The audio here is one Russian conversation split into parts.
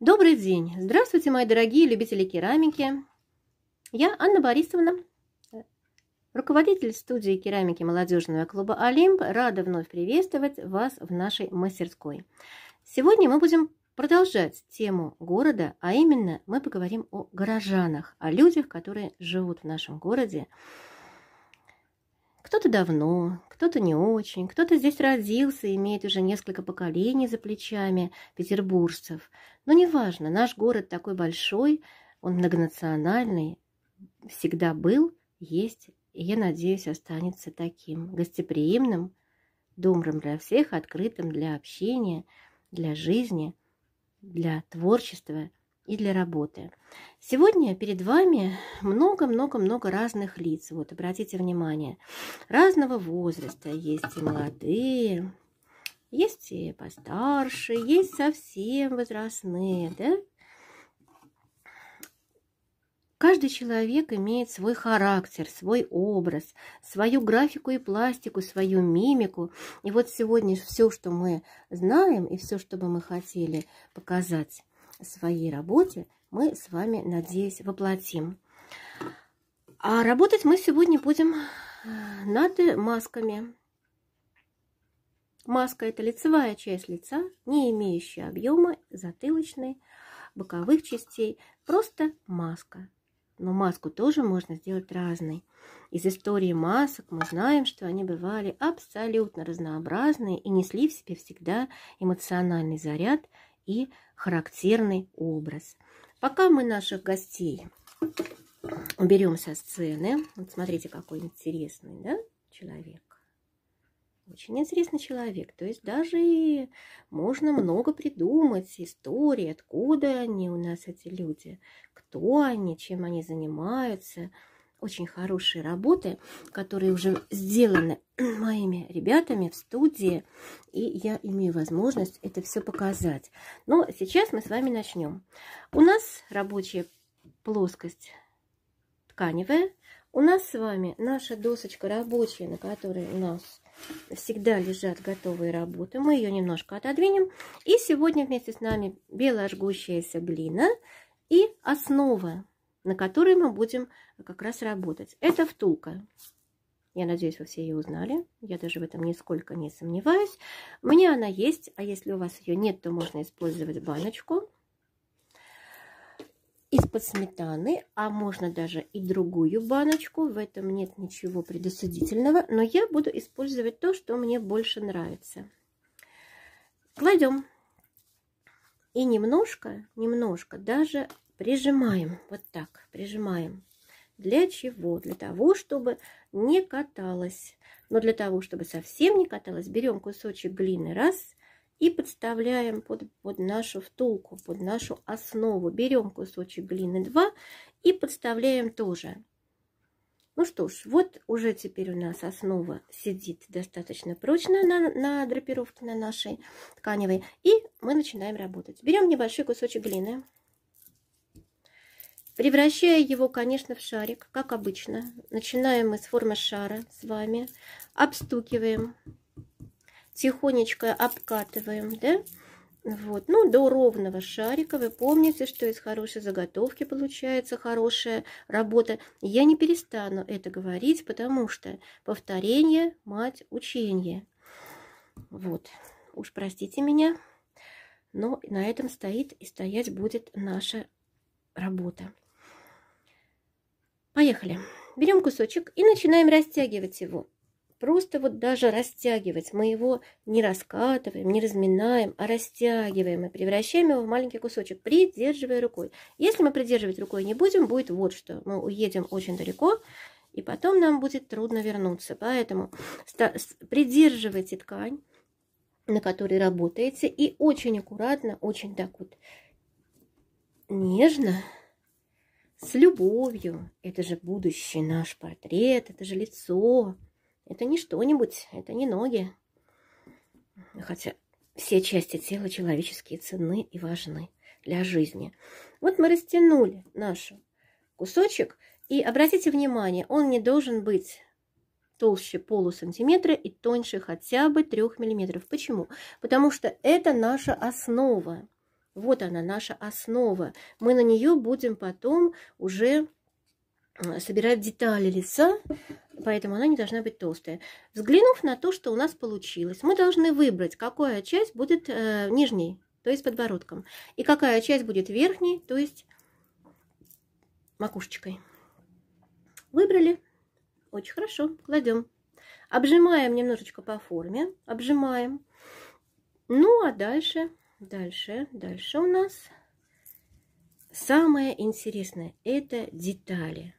Добрый день! Здравствуйте, мои дорогие любители керамики! Я Анна Борисовна, руководитель студии керамики молодежного клуба «Олимп». Рада вновь приветствовать вас в нашей мастерской. Сегодня мы будем продолжать тему города, а именно мы поговорим о горожанах, о людях, которые живут в нашем городе, кто-то давно, кто-то не очень, кто-то здесь родился и имеет уже несколько поколений за плечами петербуржцев. Но неважно, наш город такой большой, он многонациональный, всегда был, есть и, я надеюсь, останется таким гостеприимным, добрым для всех, открытым для общения, для жизни, для творчества и для работы. Сегодня перед вами много-много-много разных лиц. Вот, обратите внимание, разного возраста. Есть и молодые, есть и постарше, есть совсем возрастные, да? Каждый человек имеет свой характер, свой образ, свою графику и пластику, свою мимику. И вот сегодня все, что мы знаем и все, что бы мы хотели показать, своей работе мы с вами, надеюсь, воплотим. А работать мы сегодня будем э, над масками. Маска – это лицевая часть лица, не имеющая объема затылочной, боковых частей. Просто маска. Но маску тоже можно сделать разной. Из истории масок мы знаем, что они бывали абсолютно разнообразные и несли в себе всегда эмоциональный заряд – и характерный образ. Пока мы наших гостей уберем со сцены. Вот смотрите, какой интересный да, человек. Очень интересный человек. То есть даже и можно много придумать истории, откуда они у нас, эти люди, кто они, чем они занимаются – очень хорошие работы, которые уже сделаны моими ребятами в студии, и я имею возможность это все показать. Но сейчас мы с вами начнем. У нас рабочая плоскость тканевая, у нас с вами наша досочка рабочая, на которой у нас всегда лежат готовые работы. Мы ее немножко отодвинем. И сегодня вместе с нами белая жгущаяся глина и основа на которой мы будем как раз работать. Это втулка. Я надеюсь, вы все ее узнали. Я даже в этом нисколько не сомневаюсь. У меня она есть, а если у вас ее нет, то можно использовать баночку из-под сметаны, а можно даже и другую баночку. В этом нет ничего предосудительного, но я буду использовать то, что мне больше нравится. Кладем и немножко, немножко даже Прижимаем, вот так, прижимаем. Для чего? Для того, чтобы не каталась Но для того, чтобы совсем не каталась берем кусочек глины, раз, и подставляем под, под нашу втулку, под нашу основу. Берем кусочек глины, два, и подставляем тоже. Ну что ж, вот уже теперь у нас основа сидит достаточно прочно на, на драпировке на нашей тканевой. И мы начинаем работать. Берем небольшой кусочек глины превращая его, конечно, в шарик, как обычно. Начинаем мы с формы шара с вами, обстукиваем, тихонечко обкатываем, да, вот, ну, до ровного шарика. Вы помните, что из хорошей заготовки получается хорошая работа. Я не перестану это говорить, потому что повторение – мать учения. Вот, уж простите меня, но на этом стоит и стоять будет наша работа. Поехали. Берем кусочек и начинаем растягивать его. Просто вот даже растягивать. Мы его не раскатываем, не разминаем, а растягиваем и превращаем его в маленький кусочек, придерживая рукой. Если мы придерживать рукой не будем, будет вот что. Мы уедем очень далеко, и потом нам будет трудно вернуться. Поэтому придерживайте ткань, на которой работаете, и очень аккуратно, очень так вот нежно с любовью. Это же будущий наш портрет, это же лицо. Это не что-нибудь, это не ноги. Хотя все части тела человеческие ценны и важны для жизни. Вот мы растянули наш кусочек. И обратите внимание, он не должен быть толще полусантиметра и тоньше хотя бы 3 миллиметров. Почему? Потому что это наша основа. Вот она, наша основа. Мы на нее будем потом уже собирать детали лица, поэтому она не должна быть толстая. Взглянув на то, что у нас получилось, мы должны выбрать, какая часть будет э, нижней, то есть подбородком, и какая часть будет верхней, то есть макушечкой. Выбрали. Очень хорошо. Кладем. Обжимаем немножечко по форме. Обжимаем. Ну, а дальше дальше, дальше у нас самое интересное – это детали.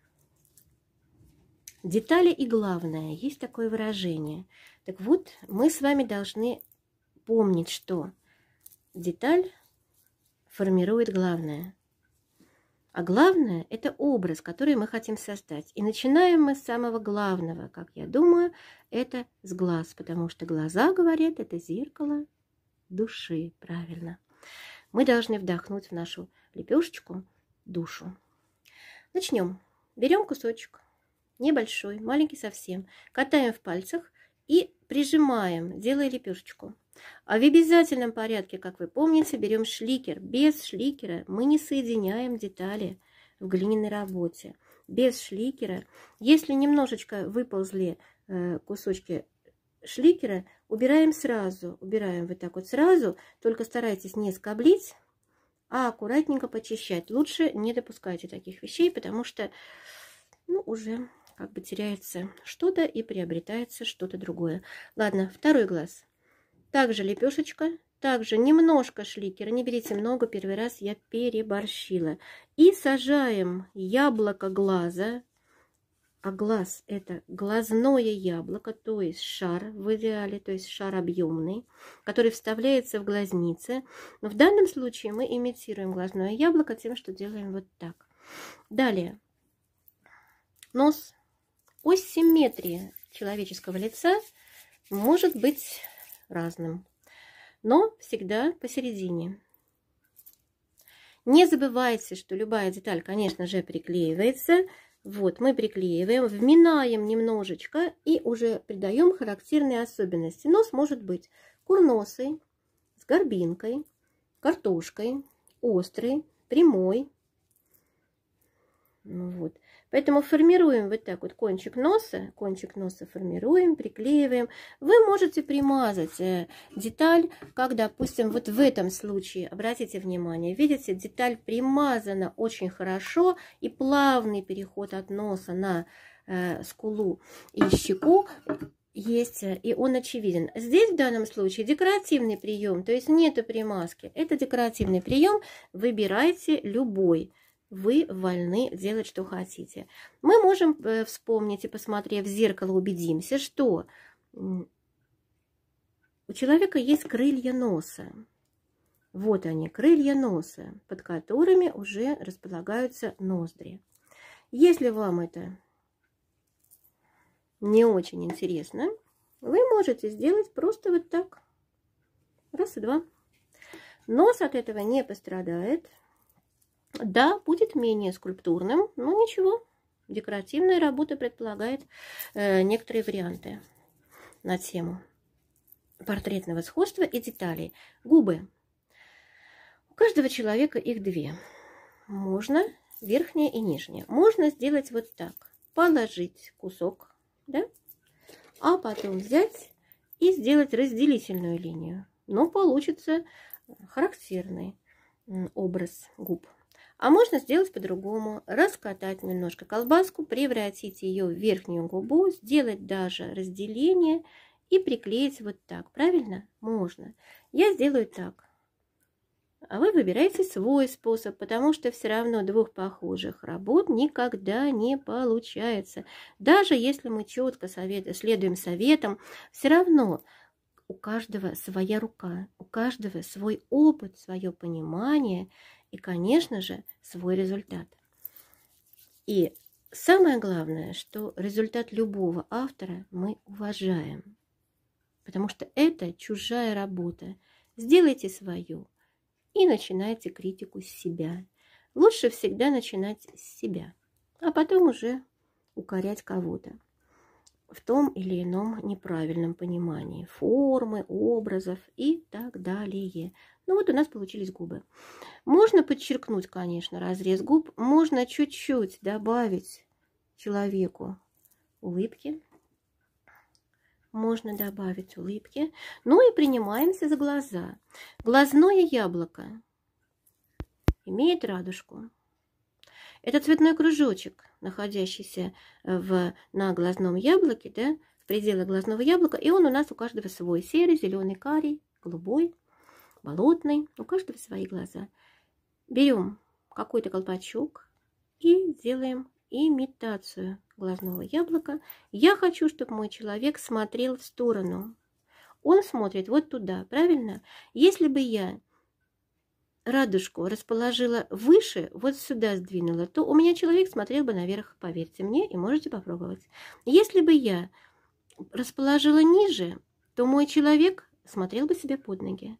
Детали и главное, есть такое выражение. Так вот, мы с вами должны помнить, что деталь формирует главное. А главное – это образ, который мы хотим создать. И начинаем мы с самого главного, как я думаю, это с глаз, потому что глаза, говорят, это зеркало – души, правильно. Мы должны вдохнуть в нашу лепешечку душу. Начнем. Берем кусочек, небольшой, маленький совсем, катаем в пальцах и прижимаем, делая лепешечку. А в обязательном порядке, как вы помните, берем шликер. Без шликера мы не соединяем детали в глиняной работе. Без шликера, если немножечко выползли э, кусочки шликера, Убираем сразу, убираем вот так вот сразу, только старайтесь не скоблить, а аккуратненько почищать. Лучше не допускайте таких вещей, потому что ну, уже как бы теряется что-то и приобретается что-то другое. Ладно, второй глаз. Также лепешечка, также немножко шликера, не берите много, первый раз я переборщила. И сажаем яблоко глаза, а глаз это глазное яблоко, то есть шар в идеале, то есть шар объемный, который вставляется в глазницы. Но в данном случае мы имитируем глазное яблоко тем, что делаем вот так. Далее. Нос. Ось симметрии человеческого лица может быть разным, но всегда посередине. Не забывайте, что любая деталь, конечно же, приклеивается, вот, мы приклеиваем, вминаем немножечко и уже придаем характерные особенности. Нос может быть курносый, с горбинкой, картошкой, острый, прямой. Ну вот. Поэтому формируем вот так вот кончик носа, кончик носа формируем, приклеиваем. Вы можете примазать э, деталь, как, допустим, вот в этом случае, обратите внимание, видите, деталь примазана очень хорошо и плавный переход от носа на э, скулу и щеку есть, э, и он очевиден. Здесь в данном случае декоративный прием, то есть нету примазки. Это декоративный прием, выбирайте любой вы вольны делать, что хотите. Мы можем э, вспомнить и, посмотрев в зеркало, убедимся, что у человека есть крылья носа. Вот они, крылья носа, под которыми уже располагаются ноздри. Если вам это не очень интересно, вы можете сделать просто вот так. Раз и два. Нос от этого не пострадает. Да, будет менее скульптурным, но ничего. Декоративная работа предполагает э, некоторые варианты на тему портретного сходства и деталей. Губы. У каждого человека их две. Можно верхняя и нижняя. Можно сделать вот так. Положить кусок, да? А потом взять и сделать разделительную линию. Но получится э, характерный образ губ. А можно сделать по-другому. Раскатать немножко колбаску, превратить ее в верхнюю губу, сделать даже разделение и приклеить вот так. Правильно? Можно. Я сделаю так. А вы выбираете свой способ, потому что все равно двух похожих работ никогда не получается. Даже если мы четко совет, следуем советам, все равно у каждого своя рука, у каждого свой опыт, свое понимание и, конечно же, свой результат. И самое главное, что результат любого автора мы уважаем, потому что это чужая работа. Сделайте свою и начинайте критику с себя. Лучше всегда начинать с себя, а потом уже укорять кого-то в том или ином неправильном понимании формы, образов и так далее. Ну вот у нас получились губы. Можно подчеркнуть, конечно, разрез губ, можно чуть-чуть добавить человеку улыбки. Можно добавить улыбки. Ну и принимаемся за глаза. Глазное яблоко имеет радужку. Это цветной кружочек, находящийся э, в, на глазном яблоке, да, в пределах глазного яблока. И он у нас у каждого свой. Серый, зеленый, карий, голубой, болотный. У каждого свои глаза. Берем какой-то колпачок и делаем имитацию глазного яблока. Я хочу, чтобы мой человек смотрел в сторону. Он смотрит вот туда, правильно? Если бы я радужку расположила выше, вот сюда сдвинула, то у меня человек смотрел бы наверх, поверьте мне, и можете попробовать. Если бы я расположила ниже, то мой человек смотрел бы себе под ноги.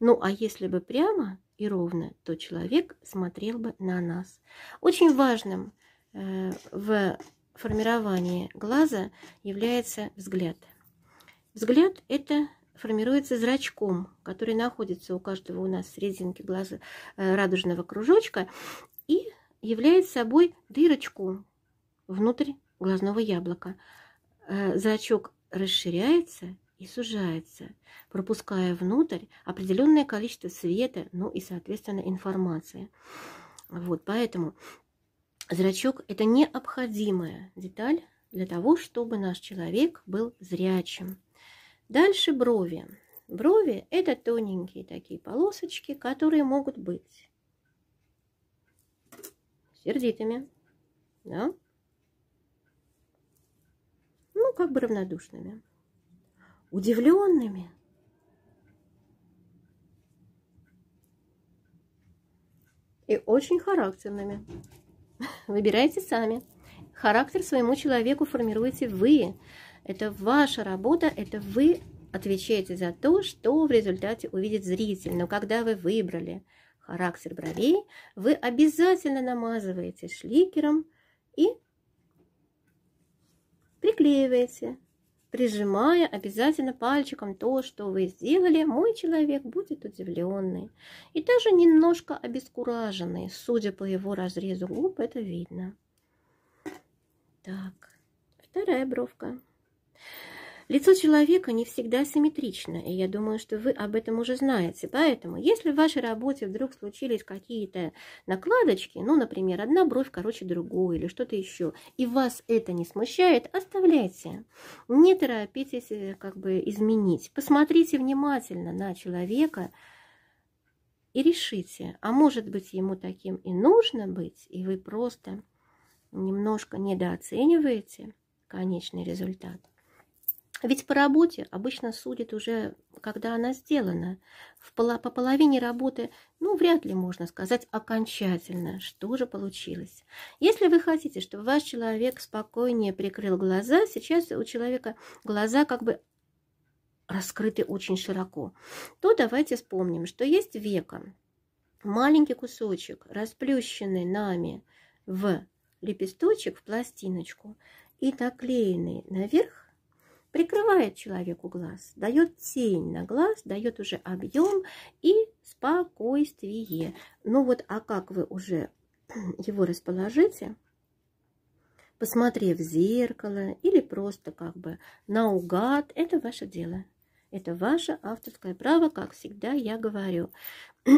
Ну, а если бы прямо и ровно, то человек смотрел бы на нас. Очень важным э, в формировании глаза является взгляд. Взгляд – это формируется зрачком, который находится у каждого у нас в серединке глаза э, радужного кружочка и является собой дырочку внутрь глазного яблока. Э, зрачок расширяется и сужается, пропуская внутрь определенное количество света, ну и, соответственно, информации. Вот, поэтому зрачок – это необходимая деталь для того, чтобы наш человек был зрячим. Дальше брови. Брови – это тоненькие такие полосочки, которые могут быть сердитыми, да? ну, как бы равнодушными, удивленными, и очень характерными. Выбирайте сами. Характер своему человеку формируете вы, это ваша работа, это вы отвечаете за то, что в результате увидит зритель. Но когда вы выбрали характер бровей, вы обязательно намазываете шликером и приклеиваете, прижимая обязательно пальчиком то, что вы сделали, мой человек будет удивленный и даже немножко обескураженный. Судя по его разрезу губ, это видно. Так, вторая бровка. Лицо человека не всегда симметрично, и я думаю, что вы об этом уже знаете. Поэтому, если в вашей работе вдруг случились какие-то накладочки, ну, например, одна бровь короче другой или что-то еще, и вас это не смущает, оставляйте. Не торопитесь э, как бы изменить. Посмотрите внимательно на человека и решите, а может быть ему таким и нужно быть, и вы просто немножко недооцениваете конечный результат. Ведь по работе обычно судят уже, когда она сделана. В поло по половине работы, ну, вряд ли можно сказать окончательно, что же получилось. Если вы хотите, чтобы ваш человек спокойнее прикрыл глаза, сейчас у человека глаза как бы раскрыты очень широко, то давайте вспомним, что есть века, маленький кусочек, расплющенный нами в лепесточек, в пластиночку и наклеенный наверх прикрывает человеку глаз, дает тень на глаз, дает уже объем и спокойствие. Ну вот, а как вы уже его расположите, посмотрев в зеркало или просто как бы наугад, это ваше дело. Это ваше авторское право, как всегда я говорю.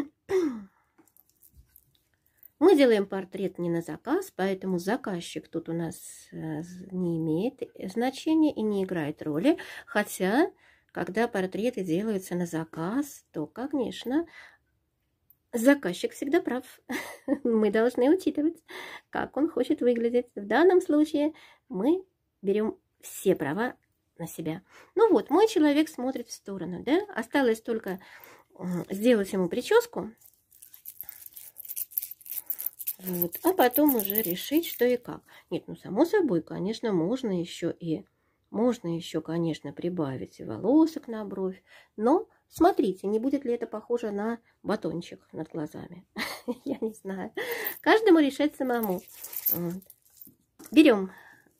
Мы делаем портрет не на заказ, поэтому заказчик тут у нас э, не имеет э, значения и не играет роли. Хотя, когда портреты делаются на заказ, то, конечно, заказчик всегда прав. мы должны учитывать, как он хочет выглядеть. В данном случае мы берем все права на себя. Ну вот, мой человек смотрит в сторону, да? Осталось только сделать ему прическу, вот. А потом уже решить, что и как. Нет, ну само собой, конечно, можно еще и можно еще, конечно, прибавить и волосок на бровь, но смотрите, не будет ли это похоже на батончик над глазами. Я не знаю. Каждому решать самому. Берем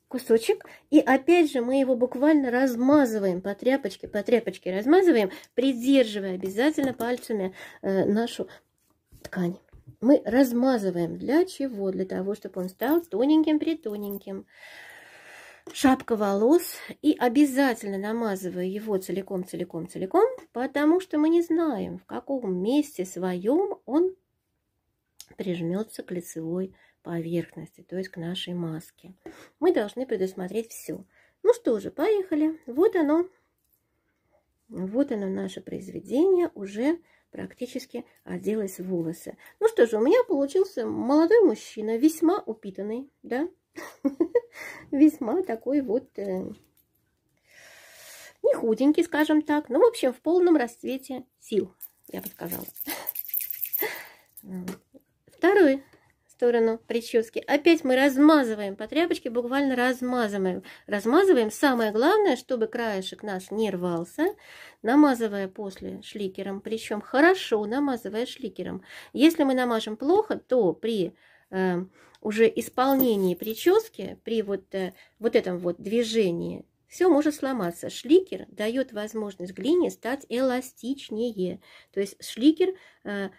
кусочек, и опять же мы его буквально размазываем по тряпочке, по тряпочке размазываем, придерживая обязательно пальцами э, нашу ткань мы размазываем. Для чего? Для того, чтобы он стал тоненьким-притоненьким. Шапка волос. И обязательно намазываю его целиком-целиком-целиком, потому что мы не знаем, в каком месте своем он прижмется к лицевой поверхности, то есть к нашей маске. Мы должны предусмотреть все. Ну что же, поехали. Вот оно. Вот оно наше произведение уже практически оделась в волосы. Ну что же, у меня получился молодой мужчина, весьма упитанный, да? Весьма такой вот э, не худенький, скажем так, но, ну, в общем, в полном расцвете сил, я бы сказала. Второй сторону прически. Опять мы размазываем по тряпочке, буквально размазываем. Размазываем. Самое главное, чтобы краешек нас не рвался, намазывая после шликером. Причем хорошо намазывая шликером. Если мы намажем плохо, то при э, уже исполнении прически, при вот, э, вот этом вот движении, все может сломаться. Шликер дает возможность глине стать эластичнее. То есть шликер... Э,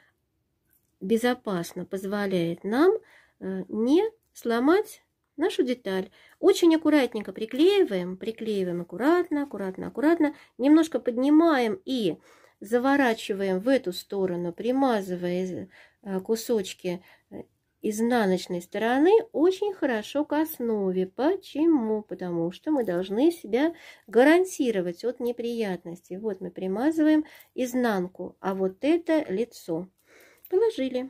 безопасно позволяет нам э, не сломать нашу деталь. Очень аккуратненько приклеиваем, приклеиваем аккуратно, аккуратно, аккуратно. Немножко поднимаем и заворачиваем в эту сторону, примазывая э, кусочки э, изнаночной стороны очень хорошо к основе. Почему? Потому что мы должны себя гарантировать от неприятностей. Вот мы примазываем изнанку, а вот это лицо. Положили.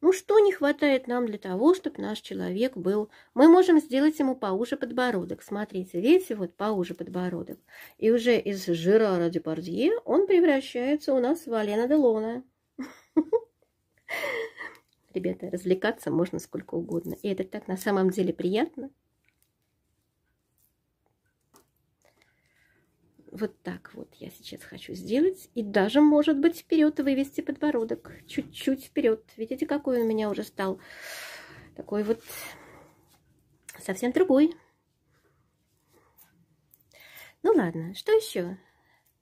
Ну что не хватает нам для того, чтобы наш человек был? Мы можем сделать ему поуже подбородок. Смотрите, видите, вот поуже подбородок. И уже из Жирара Депардье он превращается у нас в Алена Делона. Ребята, развлекаться можно сколько угодно. И это так на самом деле приятно. Вот так вот я сейчас хочу сделать. И даже, может быть, вперед вывести подбородок. Чуть-чуть вперед. Видите, какой он у меня уже стал? Такой вот совсем другой. Ну ладно, что еще?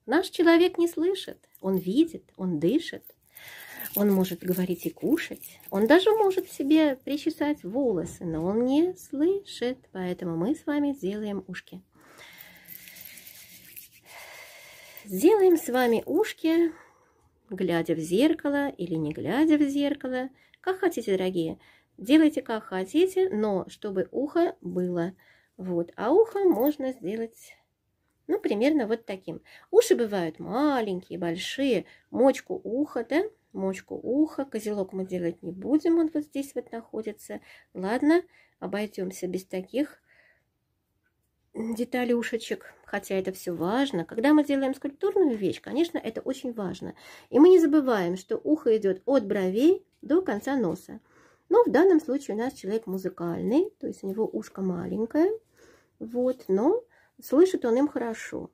Наш человек не слышит. Он видит, он дышит. Он может говорить и кушать. Он даже может себе причесать волосы, но он не слышит. Поэтому мы с вами делаем ушки. сделаем с вами ушки, глядя в зеркало или не глядя в зеркало. Как хотите, дорогие. Делайте как хотите, но чтобы ухо было. Вот. А ухо можно сделать, ну, примерно вот таким. Уши бывают маленькие, большие. Мочку уха, да? Мочку уха. Козелок мы делать не будем, он вот здесь вот находится. Ладно, обойдемся без таких детали ушечек, хотя это все важно. Когда мы делаем скульптурную вещь, конечно, это очень важно. И мы не забываем, что ухо идет от бровей до конца носа. Но в данном случае у нас человек музыкальный, то есть у него ушко маленькое, вот, но слышит он им хорошо.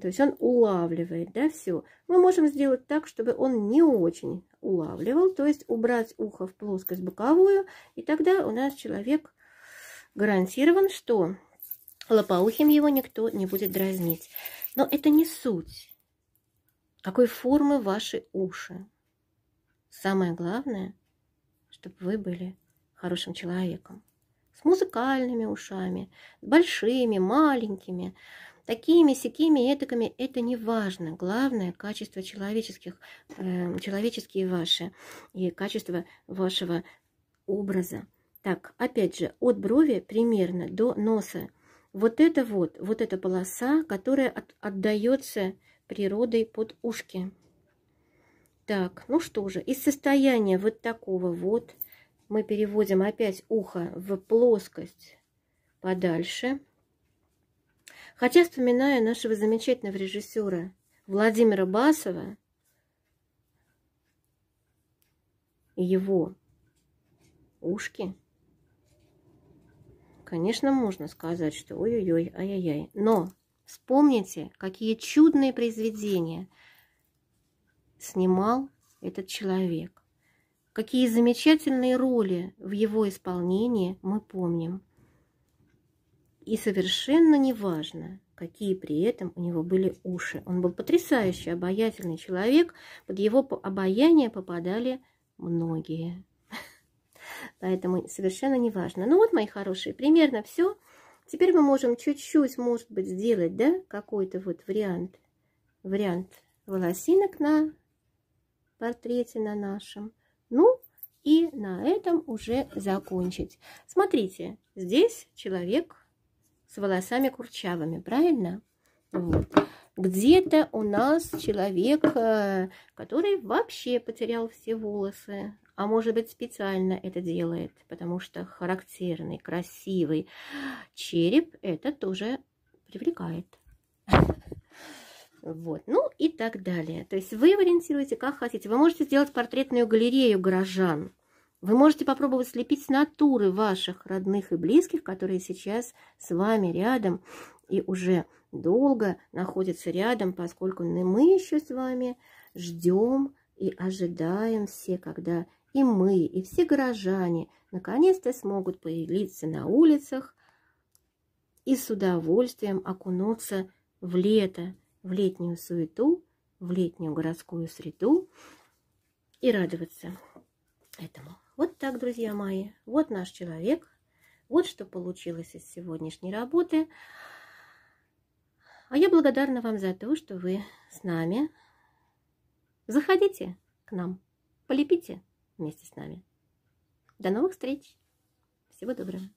То есть он улавливает, да, все. Мы можем сделать так, чтобы он не очень улавливал, то есть убрать ухо в плоскость боковую, и тогда у нас человек гарантирован, что лопоухим его никто не будет дразнить. Но это не суть. Какой формы ваши уши? Самое главное, чтобы вы были хорошим человеком. С музыкальными ушами, с большими, маленькими, такими, сякими, этаками. Это не важно. Главное – качество человеческих, э, человеческие ваши и качество вашего образа. Так, опять же, от брови примерно до носа вот это вот, вот эта полоса, которая от, отдается природой под ушки. Так, ну что же, из состояния вот такого вот мы переводим опять ухо в плоскость подальше. Хотя, вспоминая нашего замечательного режиссера Владимира Басова, его ушки – Конечно, можно сказать, что ой-ой-ой, ай-яй-яй. Но вспомните, какие чудные произведения снимал этот человек. Какие замечательные роли в его исполнении мы помним. И совершенно неважно, какие при этом у него были уши. Он был потрясающий, обаятельный человек. Под его обаяние попадали многие. Поэтому совершенно не важно. Ну вот, мои хорошие, примерно все. Теперь мы можем чуть-чуть, может быть, сделать, да, какой-то вот вариант, вариант волосинок на портрете на нашем. Ну, и на этом уже закончить. Смотрите, здесь человек с волосами курчавыми, правильно? Вот. Где-то у нас человек, э, который вообще потерял все волосы а может быть специально это делает, потому что характерный, красивый череп это тоже привлекает. Вот, ну и так далее. То есть вы ориентируете как хотите. Вы можете сделать портретную галерею горожан. Вы можете попробовать слепить натуры ваших родных и близких, которые сейчас с вами рядом и уже долго находятся рядом, поскольку мы еще с вами ждем и ожидаем все, когда и мы, и все горожане наконец-то смогут появиться на улицах и с удовольствием окунуться в лето, в летнюю суету, в летнюю городскую среду и радоваться этому. Вот так, друзья мои, вот наш человек, вот что получилось из сегодняшней работы. А я благодарна вам за то, что вы с нами. Заходите к нам, полепите вместе с нами. До новых встреч! Всего доброго!